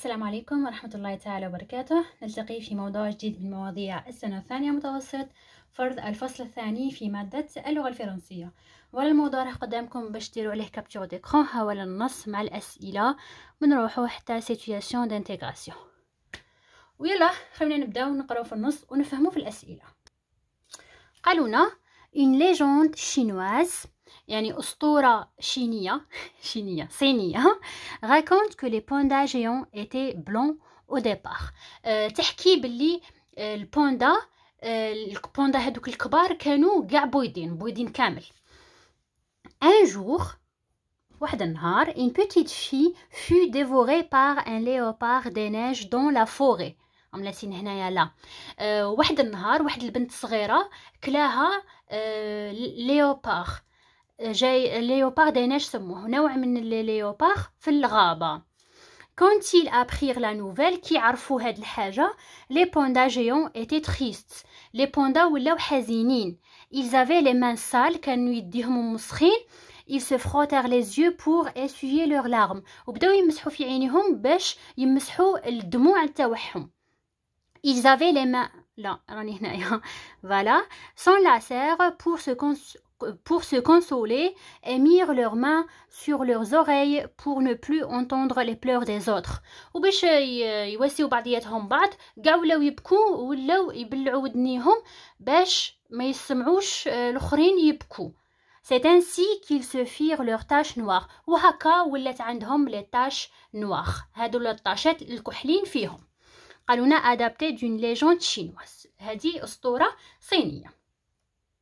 السلام عليكم ورحمة الله تعالى وبركاته نلتقي في موضوع جديد من مواضيع السنة الثانية متوسط فرض الفصل الثاني في مادة اللغة الفرنسية ولا الموضوع راح قدامكم باش ديروا عليه كابتور ديكرون حول النص مع الأسئلة بنروحوا حتى سيتياسيون دانتيغراسيون ويلا خلينا نبداو نقراو في النص ونفهموا في الأسئلة قالونا une légende chinoise يعني أسطورة raconte que les pandas géants étaient blancs au départ euh, تحكي باللي euh, euh, هذوك الكبار كانوا كاع كامل un jour واحد النهار une petite fille fut dévorée par un léopard des neiges dans la forêt هنايا لا جاي ليوبار ديناش سموه نوع من dans في الغابه quand ils apprirent la nouvelle les pandas géants étaient tristes les pandas ولاو حزينين ils avaient les mains sales كانوا يديهم مسخين ils se frottèrent les yeux pour essuyer leurs larmes وبداو في عينيهم باش الدموع تاعهم ils avaient les mains voilà sans lacère pour se pour se consoler et mirent leurs mains sur leurs oreilles pour ne plus entendre les pleurs des autres وباش يواسيوا بعضياتهم بعض قاولاو يبكوا ولاو يبلعوا ودنيهم باش ما يسمعوش الاخرين يبكوا C'est ainsi qu'ils se firent leurs taches noires وهكا ولات عندهم les taches noires هادو الطاشات الكحلين فيهم قالونا adapté d'une légende chinoise هذه اسطوره صينيه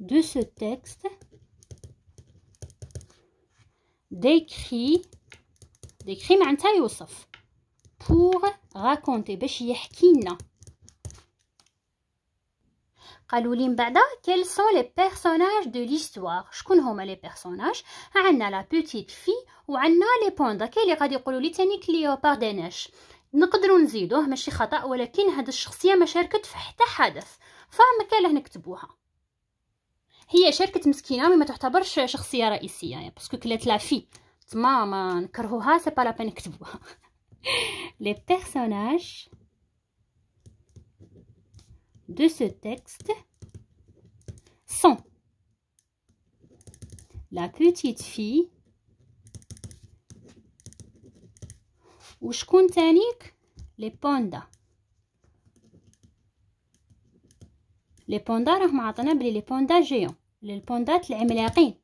de ce texte décrit décrit معناتها يوصف pour raconter باش يحكي لنا قالوا لي من بعد quels sont les personnages de l'histoire شكون هما لي personnages عندنا لا بيتيت في وعندنا لي بوندا كاين اللي غادي يقولوا لي تاني كليوبار داناش نقدروا نزيدوه ماشي خطا ولكن هاد الشخصيه ما شاركت في حتى حدث فما كان نكتبوها Les personnages de ce texte sont la petite fille et les pandas. لي بوندا راهم عطنا بلي لي بوندا جيون لي بوندات العملاقين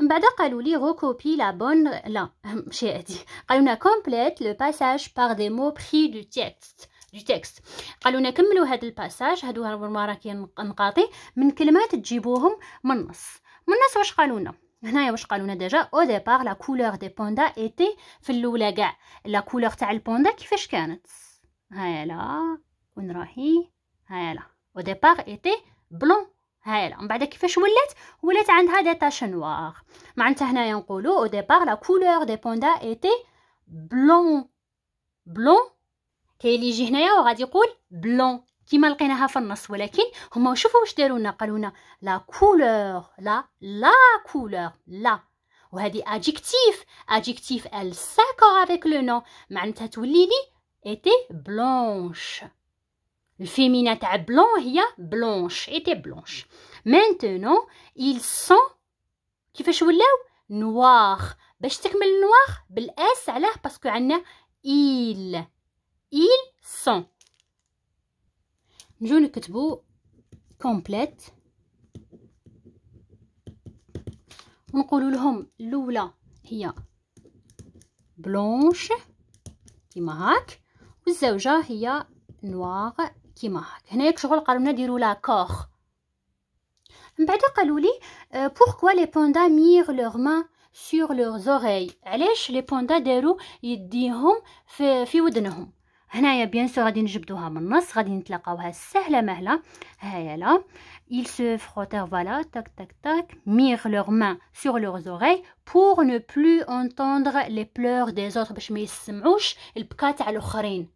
من بعد قالوا لي غوكوبي لا بون لا ماشي هادي قالوا لنا كومبليت لو باساج بار دي مو بري دو تيكست دو تيكست قالوا لنا كملوا هاد الباساج هادو هما كي نقاطي من كلمات تجيبوهم من النص من النص واش قالوا لنا هنايا واش قالوا لنا ديجا او ديبار لا كولور دي بوندا ايتي في الاولى كاع لا كولور تاع البوندا كيفاش كانت هايلا لا وين راهي هايلا او ديبار ايتي بلون هايلا من بعد كيفاش ولات ولات عندها دي تاش نوار معناتها هنايا نقولوا او ديبار لا كولور دي بوندا ايتي بلون بلون كاين اللي يجي هنايا وغادي يقول بلون كيما لقيناها في النص ولكن هما شوفوا واش داروا لنا قالوا لنا لا كولور لا لا كولور لا وهذه ادجكتيف ادجكتيف ال ساكور افيك لو نو معناتها تولي لي ايتي بلونش الفيمينا تاع بلون هي بلونش ايتي بلونش مانتونو إل sont كيفاش ولاو نوار باش تكمل نوار بالاس علاه باسكو عندنا il إل sont نجو نكتبو كومبليت ونقولو لهم الاولى هي بلونش كيما هاك والزوجه هي نوار كيما هاك هنايا شغل قررنا نديرو لاكوغ من بعد قالوا لي بوركوا لي بوندا ميغ لوغ ما سور لوغ زوغي علاش لي بوندا داروا يديهم في, في ودنهم هنايا بيان سو غادي نجبدوها من النص غادي نتلاقاوها سهله مهله هيا لا il se frottèrent voilà tac tac tac mirent leurs mains sur leurs oreilles pour ne plus entendre les pleurs des autres باش ما يسمعوش البكاء تاع الاخرين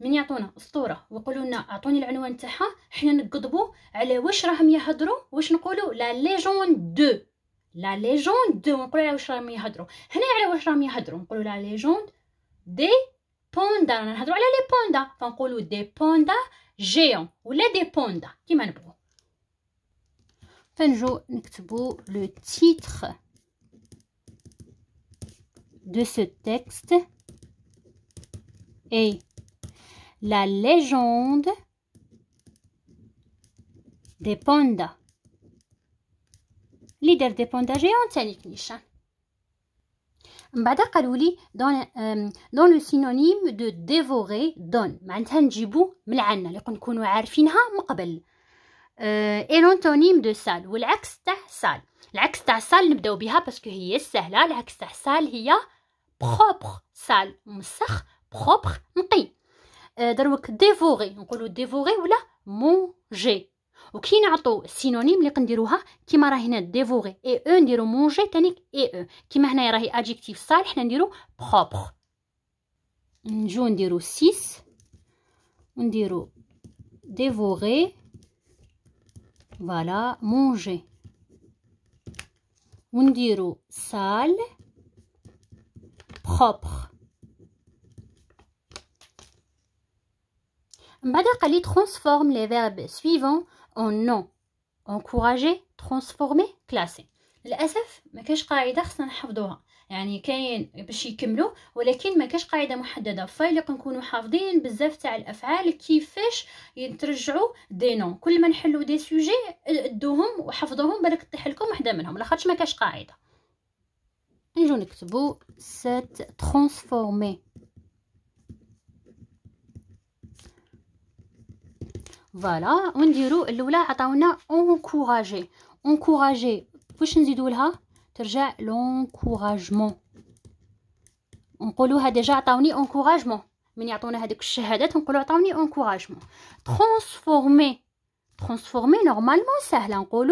من يعطونا اسطوره ويقولوا لنا اعطوني العنوان تاعها حنا نقضبوا على واش راهم يهضروا واش نقولوا لا ليجون دو لا ليجون دو نقولوا على واش راهم يهضروا هنا على واش راهم يهضروا نقولوا لا ليجون دي بوندا رانا نهضروا على لي بوندا فنقولوا دي بوندا جيون ولا دي بوندا كيما نبغوا فنجو نكتبوا لو تيتر دو سو تيكست اي la légende des pandas. Leader des pandas géants, c'est hein. Mbada euh, dans le synonyme de dévorer, donne. Jibou, euh, Et l'antonyme de sal, ou l'axta sal. L'axta sal, parce que est salle sal, hiya propre sal. M'sakh, propre, آه، دروك ديفوغي نقولوا ديفوغي ولا مونجي وكي نعطو سينونيم اللي قنديروها كيما راه هنا ديفوغي اي او نديرو مونجي تانيك اي او كيما هنايا راهي ادجيكتيف صالح حنا نديرو بروبر نجو نديرو سيس ونديرو ديفوغي فوالا مونجي ونديرو سال بروبر من بعد قال transforme les verbes suivants en nom encourager transformer classer للاسف ما كاش قاعده خصنا نحفظوها يعني كاين باش يكملوا ولكن ما كاش قاعده محدده فايل كنكونوا حافظين بزاف تاع الافعال كيفاش يترجعوا دي نون كل ما نحلوا دي سوجي ادوهم وحفظوهم بالك تطيح لكم وحده منهم لاخاطش ما كاش قاعده نجيو نكتبوا سات ترانسفورمي Voilà, on dirait qu'au début, on a encouragé, encourager ».« Encourager », qu'est-ce qu'on ajoute là-bas On revient à « l'encouragement ». On dit déjà « ça m'a donné de l'encouragement ». Quand on nous donne on dit « ça m'a donné l'encouragement ».« Transformer ».« Transformer », normalement, c'est facile. On dit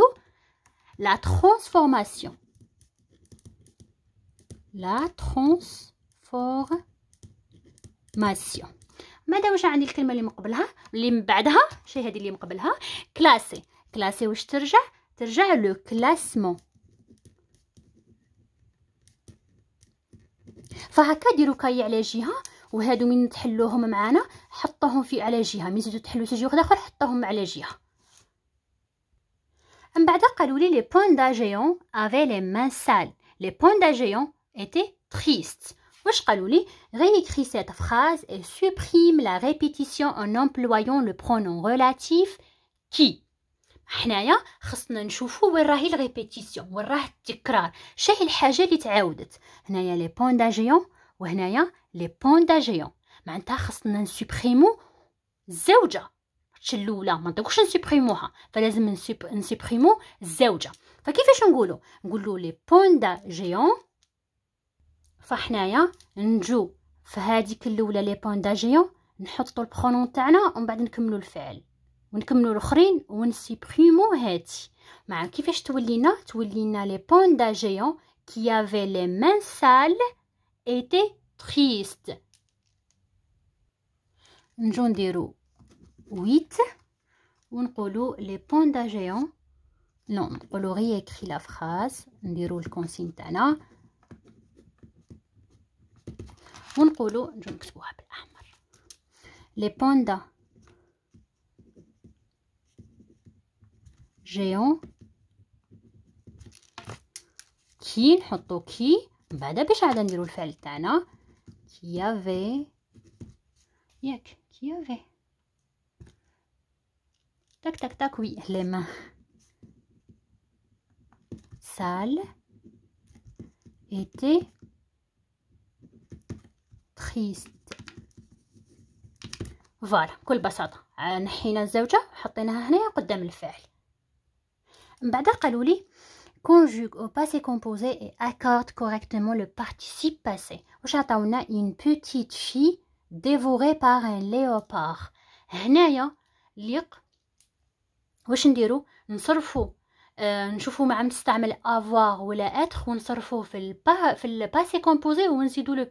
« la transformation ».« La transformation ». ماذا واش عندي الكلمه اللي مقبلها اللي من بعدها شي هذه اللي مقبلها كلاسي كلاسي واش ترجع ترجع لو كلاسمون فهكا ديروا كاي على جهه وهادو من تحلوهم معانا حطوهم في على جهه من زيدو تحلو شي واحد اخر حطوهم على جهه من بعد قالوا لي لي بوين دا جيون افي لي مان سال لي بوين دا جيون ايتي تريست واش قالوا لي réécris cette phrase et supprime la répétition en employant le pronom relatif qui حنايا خصنا نشوفو وين راهي الريبيتيسيون وين راه التكرار شاهي الحاجه اللي تعاودت هنايا لي بونداجيون وهنايا لي بونداجيون معناتها خصنا نسوبريمو الزوجه الاولى ما نطيقوش نسوبريموها فلازم نسوبريمو الزوجه فكيفاش نقولو نقولو لي بونداجيون فحنايا نجو في هذيك الاولى لي بوين داجيون نحطو البرونون تاعنا ومن بعد نكملو الفعل ونكملو الاخرين ونسيبريمو هادي مع كيفاش تولينا تولينا لي بوين داجيون كي افي لي مان سال ايتي تريست نجو نديرو ويت ونقولو لي بوين داجيون نو نقولو غي اكري لا فراز نديرو الكونسين تاعنا ونقولوا نجو نكتبوها بالاحمر لي بوندا جيون كي نحطو كي بعدا باش عاد نديرو الفعل تاعنا كيافي ياك كيافي تك تك تك وي لي مان سال ايتي Voilà, فوالا بكل بساطه نحينا الزوجه وحطيناها هنايا قدام الفعل من بعد conjugue au passé composé et accorde correctement le participe passé واش عطاونا une petite fille dévorée par un léopard هنايا ليق واش نديرو آه، نشوفوا مع مستعمل avoir ولا être ونصرفوه في البا في الباسي كومبوزي ونزيدو لو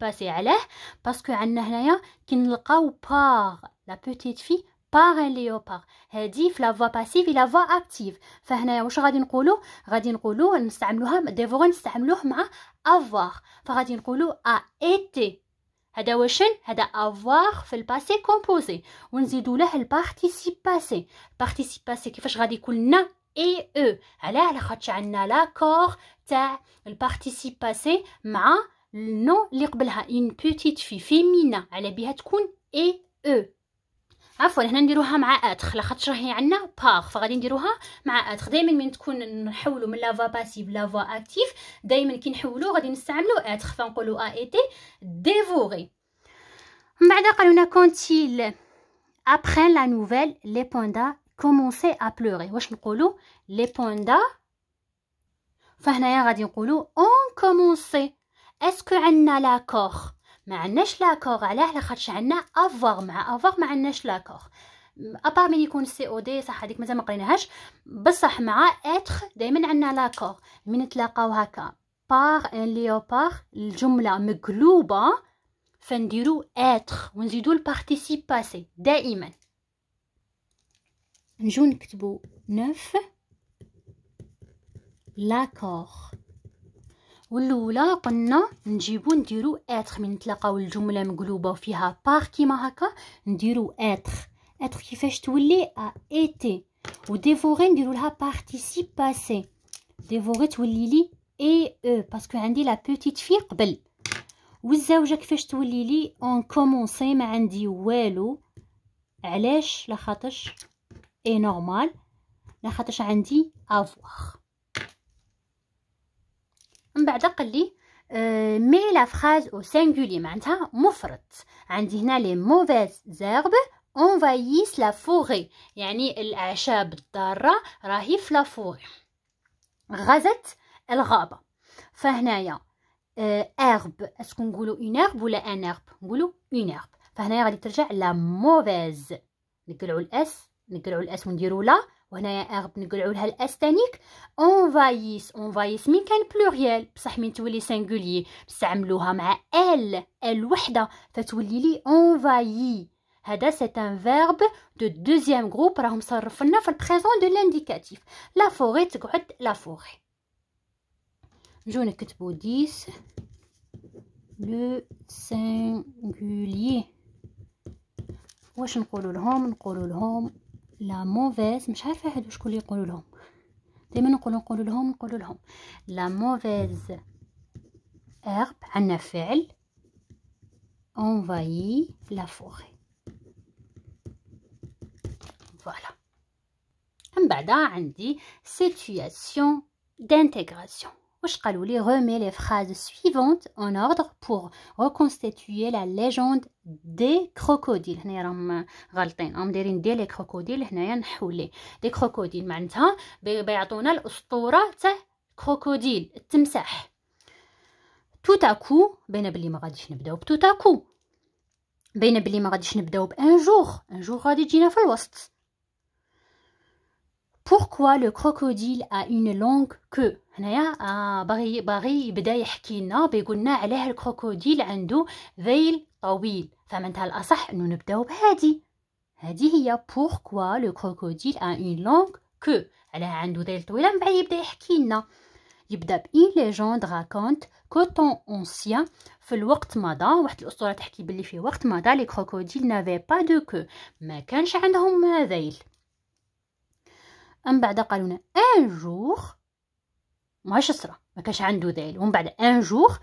باسي علاه باسكو عندنا هنايا كي نلقاو بار لا بوتيت في بار ليوبار هادي في لافوا باسيف لافوا اكتيف فهنايا واش غادي نقولو غادي نقولو نستعملوها ديفور نستعملوه مع avoir فغادي نقولو ا اتي هذا واش هذا avoir في الباسي كومبوزي ونزيدو له البارتيسيپاسي باسي كيفاش غادي يكون لنا اي او علاه لاخاطش عندنا لاكور تاع البارتيسيب باسي مع النو اللي قبلها ان بوتيت في فيمينا على بها تكون اي او عفوا هنا نديروها مع اتخ لاخاطش راهي عندنا باغ فغادي نديروها مع اتخ دائما من تكون نحولو من لافا باسيف لافا اكتيف دائما كي نحولو غادي نستعملو اتخ فنقولو ا ايتي ديفوري من بعد قالولنا كونتيل ابخي لا نوفيل لي بوندا كومونسي ا بلوري واش نقولوا لي بوندا فهنايا غادي نقولوا اون كومونسي اسكو عندنا لا كور ما عندناش لا كور علاه لاخاطش عندنا افوار مع افوار ما عندناش لا كور ابار من يكون سي او دي صح هذيك مازال ما قريناهاش بصح مع اتر دائما عندنا لا كور من تلاقاو هكا بار ان ليوبار الجمله مقلوبه فنديرو اتر ونزيدو البارتيسيب باسي دائما نجو نكتبو نوف لاكور اللولا قلنا نجيبو نديرو اتر من نتلاقاو الجمله مقلوبه وفيها باغ كيما هكا نديرو اتر اتر كيفاش تولي ا ايتي و نديرو لها بارتيسيب باسي ديفوغي تولي لي اي او e، باسكو عندي لا بوتيت في قبل والزوجه كيفاش تولي لي اون كومونسي ما عندي والو علاش لخاطرش اي نورمال لاخاطش عندي افواغ من بعد قال لي آه، مي لا فراز او سينغولي معناتها مفرد عندي هنا لي موفيز زيرب اونفايس لا فوري يعني الاعشاب الضاره راهي في لا فوري غزت الغابه فهنايا ارب آه، اسكو نقولوا اون ارب ولا ان ارب نقولوا اون ارب فهنايا غادي ترجع لا موفيز نقلعوا الاس نقلعوا الاس ونديروا لا وهنايا غب نقلعوا لها الاس تانيك اونفايس اونفايس مين كان بلوريال بصح مين تولي سينغولي نستعملوها مع ال ال وحده فتولي لي اونفايي هذا سي ان فيرب دو دوزيام غروب راهم صرفنا في البريزون دو لانديكاتيف لا فوغي تقعد لا فوغي نجو نكتبو ديس لو سينغولي واش نقولوا لهم نقولوا لهم لا موفيز مش عارفه هادو شكون اللي يقولوا لهم دائما نقولوا نقولوا لهم نقولوا لهم لا موفيز herbe عندنا فعل envahit la forêt voilà من بعد عندي situation d'intégration لي غومي لي فراز سويفونت اون اوردر بور ريكونستيتوي لا ليجوند دي كروكوديل هنايا راهم غالطين راهم دايرين دي لي كروكوديل هنايا نحو لي كروكوديل معناتها بيعطونا الاسطوره تاع كروكوديل التمساح توتاكو بين بلي ما غاديش نبداو بتوتاكو بين بلي ما غاديش نبداو بان جور ان جور غادي تجينا في الوسط بوركوا لو كروكوديل ا اون لونغ كو هنايا آه، باغي باغي يبدا يحكي لنا بيقولنا علاه الكروكوديل عنده ذيل طويل فمنتها الاصح انه نبداو بهادي هادي هي بوركوا لو كروكوديل ا اون لونغ كو علاه عنده ذيل طويله من بعد يبدا يحكي لنا يبدا بإن ليجوند راكونت كوتون اونسيان في الوقت مضى واحد الاسطوره تحكي باللي في وقت مضى لي كروكوديل نافي با دو كو ما كانش عندهم ذيل من بعد قالوا لنا ان جوغ ما صرا ما كانش عنده ذيل ومن بعد ان جوغ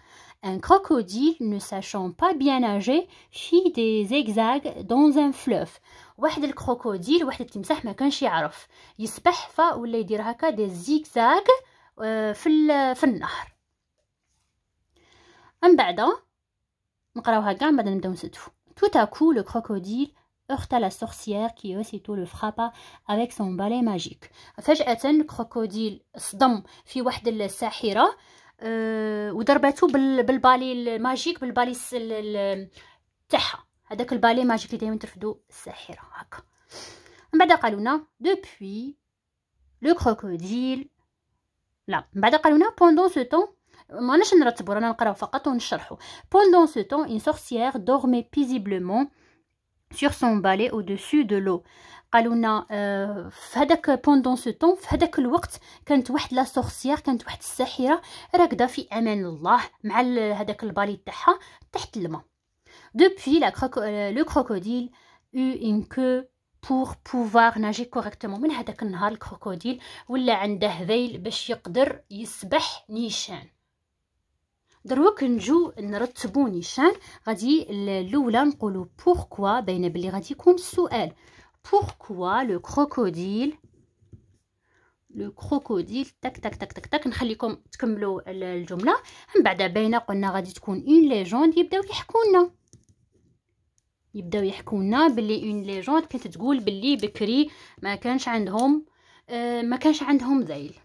ان كروكوديل نو ساشون با بيان اجي في دي زيكزاغ دون ان فلوف واحد الكروكوديل واحد التمساح ما كانش يعرف يسبح فا ولا يدير هكا دي زيكزاك آه، في في النهر من بعد نقراوها كاع من بعد نبداو نسدفو tout à coup heurta la sorcière qui aussitôt le frappa avec son balai magique. فجأة الكروكوديل صدم في واحد الساحرة وضربته le الماجيك بالبالي تاعها هذاك البالي ماجيك اللي le ترفدو الساحرة هكا من بعد قالوا لنا دوبوي لو كروكوديل لا من بعد قالوا لنا بوندون سو le ماناش نرتبو رانا نقراو فقط ونشرحو بوندون سو temps, اون سورسيير sur son balai au-dessus de l'eau قالونا فهداك في هذاك بوندون سو طون في هذاك الوقت كانت واحد لا سورسيير كانت واحد الساحره راكده في امان الله مع هذاك البالي تاعها تحت الماء depuis la croco euh, le crocodile eut une queue pour pouvoir nager من هذاك النهار الكروكوديل ولا عنده ذيل باش يقدر يسبح نيشان دروك نجو نرتبو نيشان غادي الاولى نقولو بوركوا باينه بلي غادي يكون السؤال بوركوا لو كروكوديل لو كروكوديل تك تك تك تك تك نخليكم تكملوا الجمله من بعد باينه قلنا غادي تكون اون ليجوند يبداو يحكوا لنا يبداو يحكوا لنا بلي اون ليجوند كانت تقول بلي بكري ما كانش عندهم آه ما كانش عندهم ذيل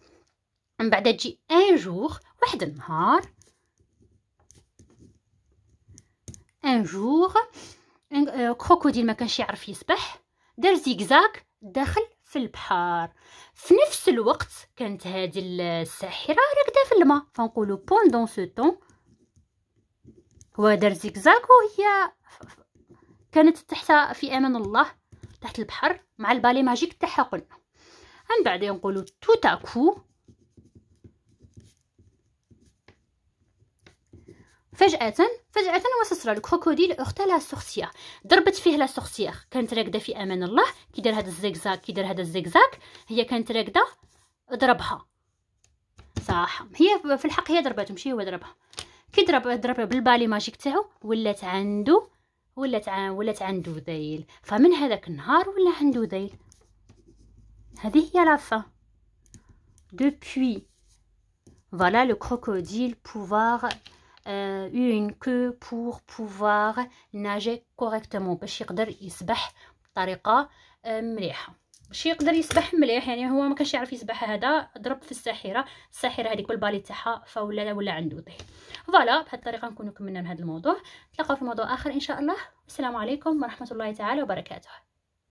من بعد تجي ان جور واحد النهار ان جور كروكوديل ما كانش يعرف يسبح دار زيكزاك داخل في البحر في نفس الوقت كانت هذه الساحره راكده في الماء فنقولوا بوندون سو طون هو دار زيكزاك وهي كانت تحت في امان الله تحت البحر مع البالي ماجيك تاعها قلنا من بعد نقولوا توتاكو فجأة فجأة وستصرى الكروكوديل لا السورسيير ضربت فيه لا سورسيير كانت راكده في امان الله كيدير هذا الزيكزاك كيدير هذا الزيكزاك هي كانت راكده ضربها صح هي في الحق هي ضربته ماشي هو ضربها كي ضرب ضرب بالبالي ماجيك تاعو ولات عنده ولات ولات عنده ذيل فمن هذاك النهار ولا عنده ذيل هذه هي لافا دوبوي فوالا لو كروكوديل بوفوار euh, une queue pour pouvoir nager correctement باش يقدر يسبح بطريقه آه، مليحه باش يقدر يسبح مليح يعني هو ما كانش يعرف يسبح هذا ضرب في الساحره الساحره هذيك بالبالي تاعها فولا ولا عنده طيح فوالا بهذه الطريقه نكونوا كملنا من هذا الموضوع نتلاقاو في موضوع اخر ان شاء الله السلام عليكم ورحمه الله تعالى وبركاته